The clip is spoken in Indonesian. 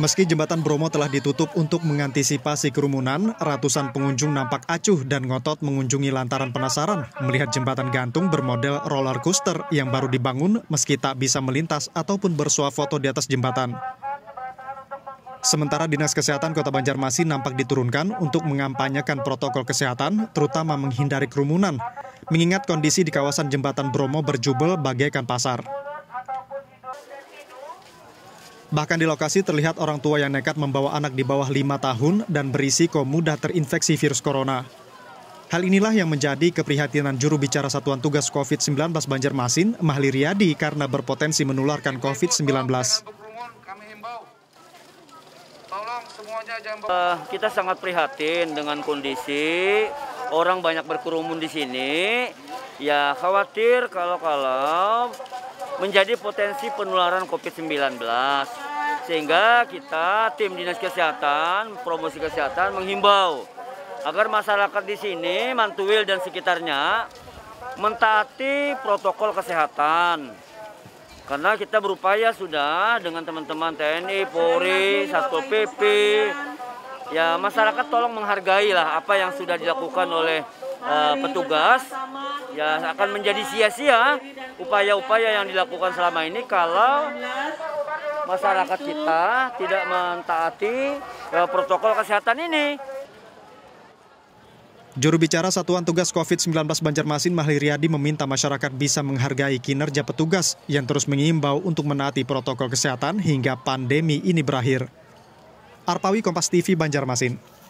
Meski jembatan Bromo telah ditutup untuk mengantisipasi kerumunan, ratusan pengunjung nampak acuh dan ngotot mengunjungi lantaran penasaran melihat jembatan gantung bermodel roller coaster yang baru dibangun meski tak bisa melintas ataupun bersuah foto di atas jembatan. Sementara Dinas Kesehatan Kota Banjarmasin nampak diturunkan untuk mengampanyekan protokol kesehatan, terutama menghindari kerumunan, mengingat kondisi di kawasan jembatan Bromo berjubel bagaikan pasar. Bahkan di lokasi terlihat orang tua yang nekat membawa anak di bawah lima tahun dan berisiko mudah terinfeksi virus corona. Hal inilah yang menjadi keprihatinan juru bicara Satuan Tugas COVID-19 Banjarmasin, Mahli Riyadi, karena berpotensi menularkan COVID-19. Uh, eh, kita sangat prihatin dengan kondisi orang banyak berkerumun di sini. Ya khawatir kalau-kalau menjadi potensi penularan COVID-19. Sehingga kita tim Dinas Kesehatan, Promosi Kesehatan menghimbau agar masyarakat di sini, Mantuwil dan sekitarnya mentaati protokol kesehatan. Karena kita berupaya sudah dengan teman-teman TNI, Polri, Satpol PP, ya masyarakat tolong menghargailah apa yang sudah dilakukan oleh Eh, petugas ya akan menjadi sia-sia upaya-upaya yang dilakukan selama ini kalau masyarakat kita tidak mentaati uh, protokol kesehatan ini. Juru bicara Satuan Tugas COVID-19 Banjarmasin Mahli Riyadi meminta masyarakat bisa menghargai kinerja petugas yang terus mengimbau untuk menaati protokol kesehatan hingga pandemi ini berakhir. Arpawi Kompas TV Banjarmasin.